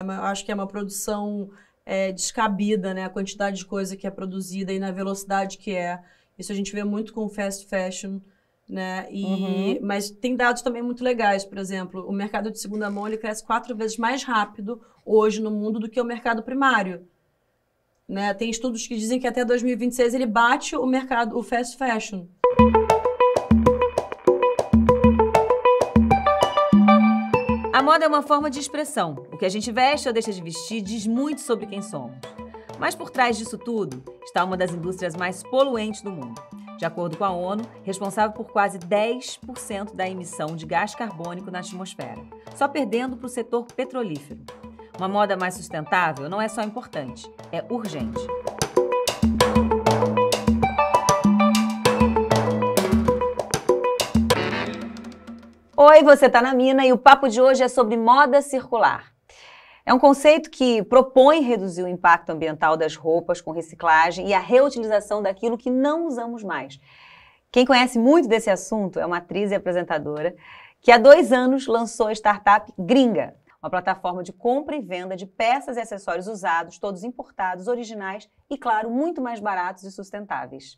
Eu Acho que é uma produção é, descabida, né? A quantidade de coisa que é produzida e na velocidade que é. Isso a gente vê muito com fast fashion, né? E, uhum. Mas tem dados também muito legais, por exemplo, o mercado de segunda mão ele cresce quatro vezes mais rápido hoje no mundo do que o mercado primário. Né? Tem estudos que dizem que até 2026 ele bate o mercado, o fast fashion. moda é uma forma de expressão. O que a gente veste ou deixa de vestir diz muito sobre quem somos. Mas por trás disso tudo está uma das indústrias mais poluentes do mundo. De acordo com a ONU, responsável por quase 10% da emissão de gás carbônico na atmosfera, só perdendo para o setor petrolífero. Uma moda mais sustentável não é só importante, é urgente. Oi, você está na Mina e o papo de hoje é sobre moda circular. É um conceito que propõe reduzir o impacto ambiental das roupas com reciclagem e a reutilização daquilo que não usamos mais. Quem conhece muito desse assunto é uma atriz e apresentadora que há dois anos lançou a startup Gringa, uma plataforma de compra e venda de peças e acessórios usados, todos importados, originais e, claro, muito mais baratos e sustentáveis.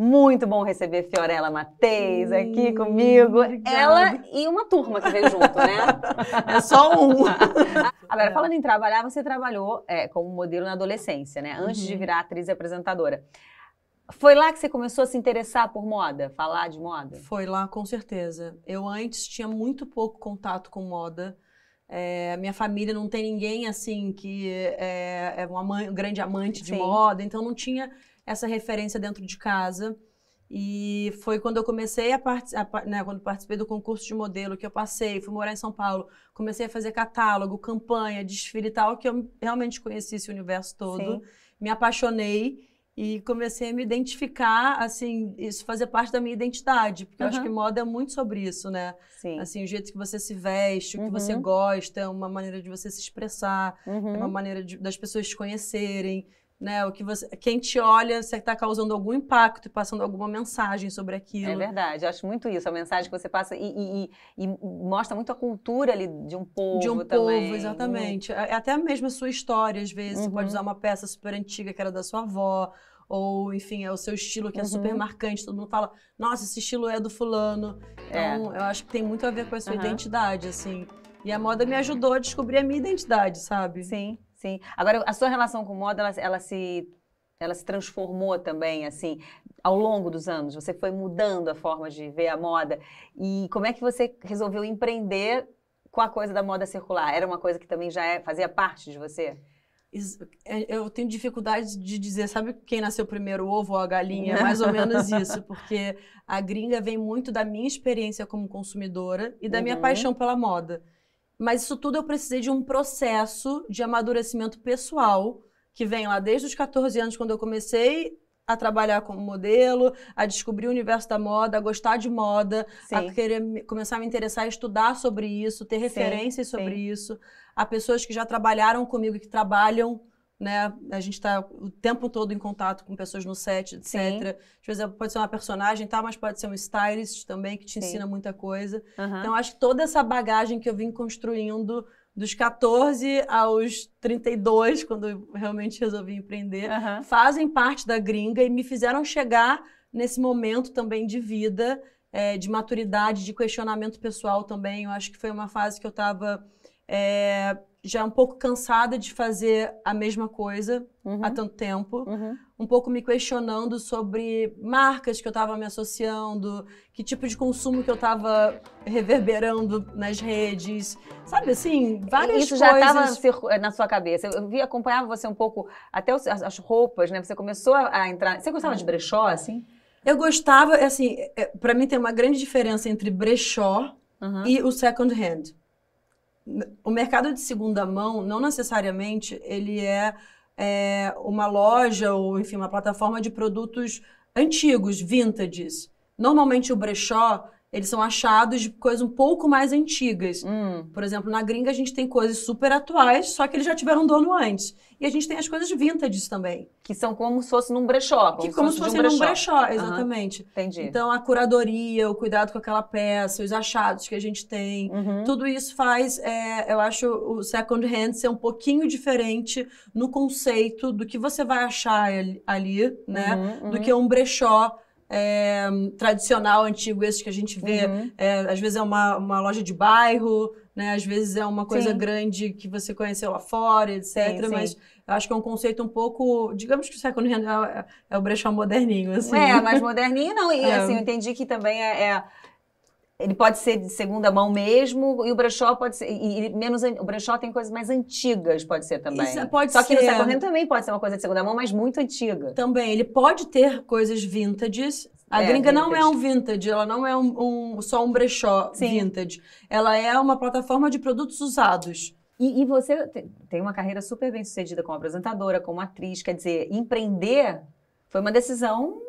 Muito bom receber Fiorella Mateis aqui comigo. Obrigada. Ela e uma turma que veio junto, né? é só um. Agora, falando em trabalhar, você trabalhou é, como modelo na adolescência, né? Antes uhum. de virar atriz e apresentadora. Foi lá que você começou a se interessar por moda, falar de moda? Foi lá, com certeza. Eu antes tinha muito pouco contato com moda. É, minha família não tem ninguém assim que é, é uma, mãe, um grande amante de Sim. moda, então não tinha essa referência dentro de casa. E foi quando eu comecei a, participar, né, quando participei do concurso de modelo que eu passei, fui morar em São Paulo, comecei a fazer catálogo, campanha, desfile e tal, que eu realmente conheci esse universo todo, Sim. me apaixonei e comecei a me identificar, assim, isso fazer parte da minha identidade, porque uhum. eu acho que moda é muito sobre isso, né? Sim. Assim, o jeito que você se veste, o que uhum. você gosta, é uma maneira de você se expressar, uhum. é uma uhum. maneira de, das pessoas te conhecerem né? O que você, quem te olha, você está causando algum impacto e passando alguma mensagem sobre é aquilo. É verdade, eu acho muito isso, a mensagem que você passa e, e, e, e mostra muito a cultura ali de um povo De um também. povo, exatamente. É, é Até mesmo a sua história, às vezes, uhum. você pode uhum. usar uma peça super antiga que era da sua avó, ou enfim, é o seu estilo que é super uhum. marcante, todo mundo fala, nossa, esse estilo é do fulano. É. Então, é. eu acho que tem muito a ver com a sua uhum. identidade, assim. E a moda me ajudou a descobrir a minha identidade, sabe? Sim. Sim. Agora, a sua relação com moda, ela, ela se ela se transformou também, assim, ao longo dos anos. Você foi mudando a forma de ver a moda. E como é que você resolveu empreender com a coisa da moda circular? Era uma coisa que também já é, fazia parte de você? É, eu tenho dificuldade de dizer, sabe quem nasceu primeiro, o ovo ou a galinha? É mais ou menos isso, porque a gringa vem muito da minha experiência como consumidora e da uhum. minha paixão pela moda. Mas isso tudo eu precisei de um processo de amadurecimento pessoal, que vem lá desde os 14 anos, quando eu comecei a trabalhar como modelo, a descobrir o universo da moda, a gostar de moda, sim. a querer começar a me interessar a estudar sobre isso, ter referências sim, sobre sim. isso, a pessoas que já trabalharam comigo que trabalham né? A gente está o tempo todo em contato com pessoas no set, etc. Sim. Às eh, pode ser uma personagem, tá? Mas pode ser um stylist também, que te Sim. ensina muita coisa. Uhum. Então, acho que toda essa bagagem que eu vim construindo dos 14 aos 32, quando eu realmente resolvi empreender, uhum. fazem parte da gringa e me fizeram chegar nesse momento também de vida, é, de maturidade, de questionamento pessoal também. Eu acho que foi uma fase que eu estava é, já um pouco cansada de fazer a mesma coisa uhum. há tanto tempo, uhum. um pouco me questionando sobre marcas que eu estava me associando, que tipo de consumo que eu estava reverberando nas redes, sabe assim, várias Isso coisas. Isso já estava na sua cabeça. Eu vi, acompanhava você um pouco, até as, roupas, né? Você começou a entrar. Você gostava de ah. brechó, assim? Eu gostava, assim, eh, para mim tem uma grande diferença entre brechó uhum. e o second hand o mercado de segunda mão não necessariamente ele é, é, uma loja ou enfim uma plataforma de produtos antigos, vintages. Normalmente o brechó eles são achados de coisas um pouco mais antigas. Hum. Por exemplo, na gringa a gente tem coisas super atuais, só que eles já tiveram dono antes. E a gente tem as coisas vintage também. Que são como se fosse num brechó. Como que como se fosse, fosse um num brechó, exatamente. Uhum. Entendi. Então, a curadoria, o cuidado com aquela peça, os achados que a gente tem, uhum. tudo isso faz, é, eu acho, o second hand ser um pouquinho diferente no conceito do que você vai achar ali, né? Uhum, do uhum. que um brechó é, tradicional, antigo, esse que a gente vê, uhum. é, às vezes é uma, uma loja de bairro, né? Às vezes é uma coisa sim. grande que você conheceu lá fora, etc. Sim, mas eu acho que é um conceito um pouco, digamos que o século é, é o brechó moderninho, assim. É, mais moderninho não. E é. assim, eu entendi que também é, é ele pode ser de segunda mão mesmo, e o brechó pode ser. E, menos, o brechó tem coisas mais antigas, pode ser também. Isso, é, pode Só ser. que no second hand também pode ser uma coisa de segunda mão, mas muito antiga. Também, ele pode ter coisas vintage. A é, gringa vintage. não é um vintage, ela não é um, um só um brechó Sim. vintage. Ela é uma plataforma de produtos usados. E, e, você tem uma carreira super bem sucedida como apresentadora, como atriz, quer dizer, empreender foi uma decisão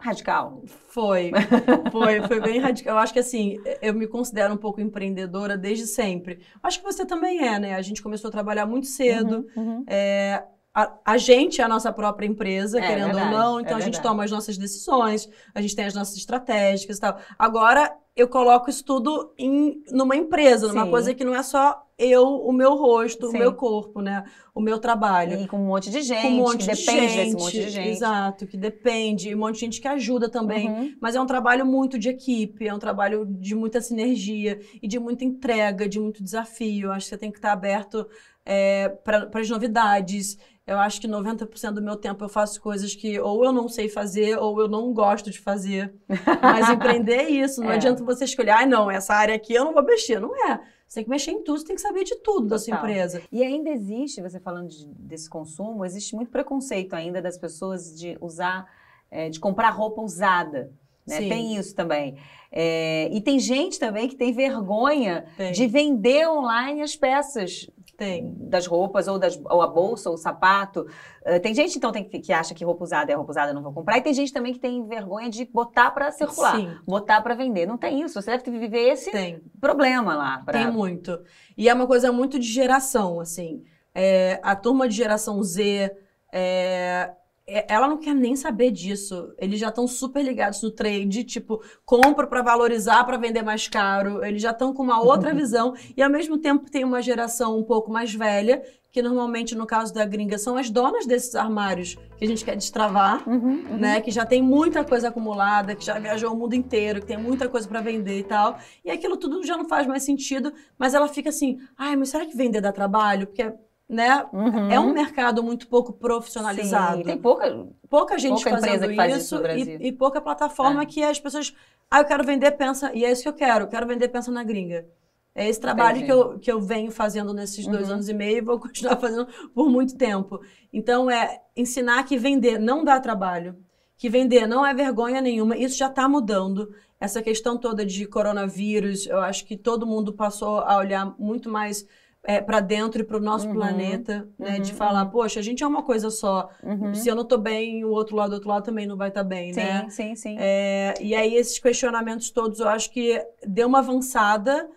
Radical. Foi, foi, foi bem radical. Eu acho que assim, eu me considero um pouco empreendedora desde sempre. Acho que você também é, né? A gente começou a trabalhar muito cedo. Uhum, uhum. É, a, a, gente é a nossa própria empresa, é, querendo verdade, ou não, é então é a gente verdade. toma as nossas decisões, a gente tem as nossas estratégias e tal. Agora, eu coloco isso tudo em, numa empresa, numa Sim. coisa que não é só eu, o meu rosto, Sim. o meu corpo, né? O meu trabalho. E com um monte de gente, com um monte que de depende gente, desse monte de gente. Exato, que depende. Um monte de gente que ajuda também. Uhum. Mas é um trabalho muito de equipe, é um trabalho de muita sinergia e de muita entrega, de muito desafio. Acho que você tem que estar aberto é, para as novidades. Eu acho que 90% do meu tempo eu faço coisas que ou eu não sei fazer ou eu não gosto de fazer. Mas empreender é isso. Não é. adianta você escolher, ah, não, essa área aqui eu não vou mexer. Não é. Você tem que mexer em tudo, você tem que saber de tudo Total. da sua empresa. E ainda existe, você falando de, desse consumo, existe muito preconceito ainda das pessoas de usar, é, de comprar roupa usada. Né? Tem isso também. É, e tem gente também que tem vergonha tem. de vender online as peças tem. Das roupas, ou, das, ou a bolsa, ou o sapato. Uh, tem gente, então, tem, que acha que roupa usada é roupa usada, não vou comprar. E tem gente também que tem vergonha de botar para circular, Sim. botar para vender. Não tem isso. Você deve viver esse tem. problema lá. Pra... Tem muito. E é uma coisa muito de geração, assim. É, a turma de geração Z é, é, ela não quer nem saber disso. Eles já estão super ligados no trade, tipo, compro para valorizar, para vender mais caro. Eles já estão com uma outra visão e ao mesmo tempo tem uma geração um pouco mais velha que normalmente no caso da gringa são as donas desses armários que a gente quer destravar, uhum, uhum. né? Que já tem muita coisa acumulada, que já viajou o mundo inteiro, que tem muita coisa para vender e tal. E aquilo tudo já não faz mais sentido, mas ela fica assim: "Ai, mas será que vender dá trabalho?" Porque né? Uhum. É um uhum. mercado muito pouco profissionalizado. Sim, tem pouca, pouca gente pouca fazendo que faz isso, isso e, e, pouca plataforma é. que as pessoas. Ah, eu quero vender, pensa. E é isso que eu quero, quero vender, pensa na gringa. É esse trabalho que eu, que eu venho fazendo nesses dois uhum. anos e meio e vou continuar fazendo por muito tempo. Então, é ensinar que vender não dá trabalho, que vender não é vergonha nenhuma, isso já está mudando. Essa questão toda de coronavírus, eu acho que todo mundo passou a olhar muito mais é, para dentro e para o nosso uhum, planeta, né? Uhum, de falar, uhum. poxa, a gente é uma coisa só. Uhum. Se eu não estou bem, o outro lado, outro lado também não vai estar tá bem, sim, né? Sim, sim, sim. É, e aí esses questionamentos todos, eu acho que deu uma avançada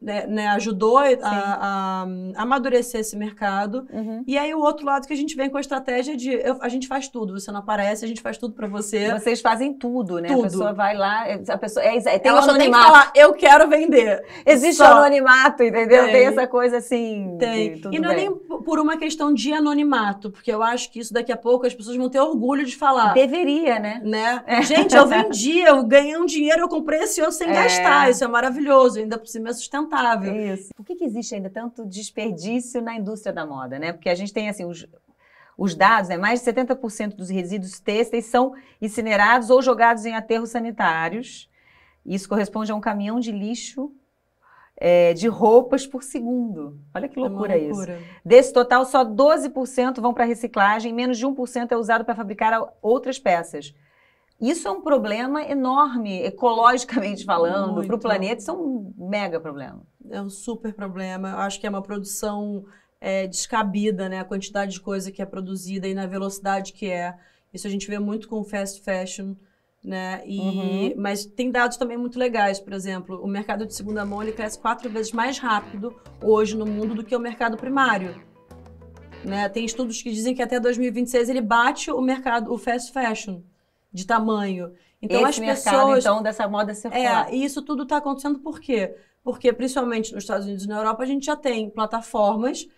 né, né, ajudou a, a, a, amadurecer esse mercado. Uhum. E aí o outro lado que a gente vem com a estratégia de eu, a gente faz tudo, você não aparece, a gente faz tudo para você. Vocês fazem tudo, né? Tudo. A pessoa vai lá, é, a pessoa é, é tem Ela anonimato. tem que falar, eu quero vender. Existe só. anonimato, entendeu? Tem. tem. essa coisa assim. Tem. e não é bem. é nem por uma questão de anonimato, porque eu acho que isso daqui a pouco as pessoas vão ter orgulho de falar. Deveria, né? né? É. Gente, eu vendi, eu ganhei um dinheiro, eu comprei esse outro sem é. gastar. Isso é maravilhoso, ainda por cima é sustentável sustentável. Isso. Por que, que existe ainda tanto desperdício na indústria da moda, né? Porque a gente tem assim os, os dados, né? Mais de 70% dos resíduos têxteis são incinerados ou jogados em aterros sanitários. Isso corresponde a um caminhão de lixo é, de roupas por segundo. Olha que loucura, é loucura. isso. Desse total, só 12% vão para reciclagem, menos de 1% é usado para fabricar outras peças. Isso é um problema enorme, ecologicamente falando, para o planeta, isso é um mega problema. É um super problema. Eu acho que é uma produção é, descabida, né? A quantidade de coisa que é produzida e na velocidade que é. Isso a gente vê muito com fast fashion, né? E, uhum. Mas tem dados também muito legais, por exemplo, o mercado de segunda mão ele cresce quatro vezes mais rápido hoje no mundo do que o mercado primário. Né? Tem estudos que dizem que até 2026 ele bate o mercado, o fast fashion de tamanho. Então Esse as mercado, pessoas então dessa moda circular. É, e isso tudo está acontecendo por quê? Porque principalmente nos Estados Unidos e na Europa a gente já tem plataformas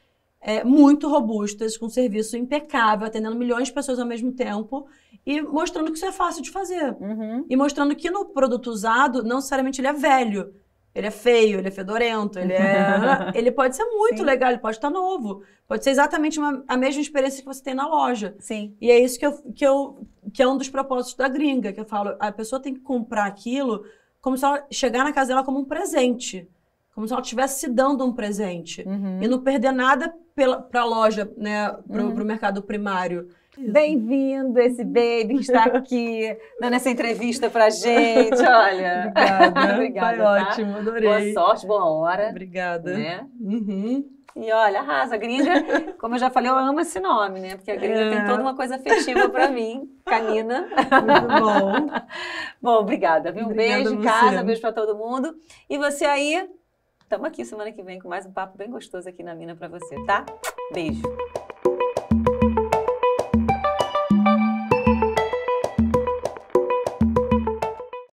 é, muito robustas, com serviço impecável, atendendo milhões de pessoas ao mesmo tempo e mostrando que isso é fácil de fazer. Uhum. E mostrando que no produto usado, não necessariamente ele é velho ele é feio, ele é fedorento, ele é. Né? ele pode ser muito Sim. legal, ele pode estar novo. Pode ser exatamente uma, a mesma experiência que você tem na loja. Sim. E é isso que eu, que eu. que é um dos propósitos da gringa, que eu falo, a pessoa tem que comprar aquilo como se ela chegar na casa dela como um presente. Como se ela estivesse se dando um presente. Uhum. E não perder nada para a loja, né? Para o uhum. mercado primário. Bem-vindo, esse baby que está aqui dando essa entrevista pra gente. Olha. Obrigada. Obrigada. Foi tá? ótimo, adorei. Boa sorte, boa hora. Obrigada. Né? Uhum. E olha, arrasa. Gringa, como eu já falei, eu amo esse nome, né? Porque a gringa é. tem toda uma coisa afetiva para mim, canina. Muito bom. bom, obrigada. Viu? Um beijo em casa, beijo para todo mundo. E você aí, estamos aqui semana que vem com mais um papo bem gostoso aqui na Mina para você, tá? Beijo.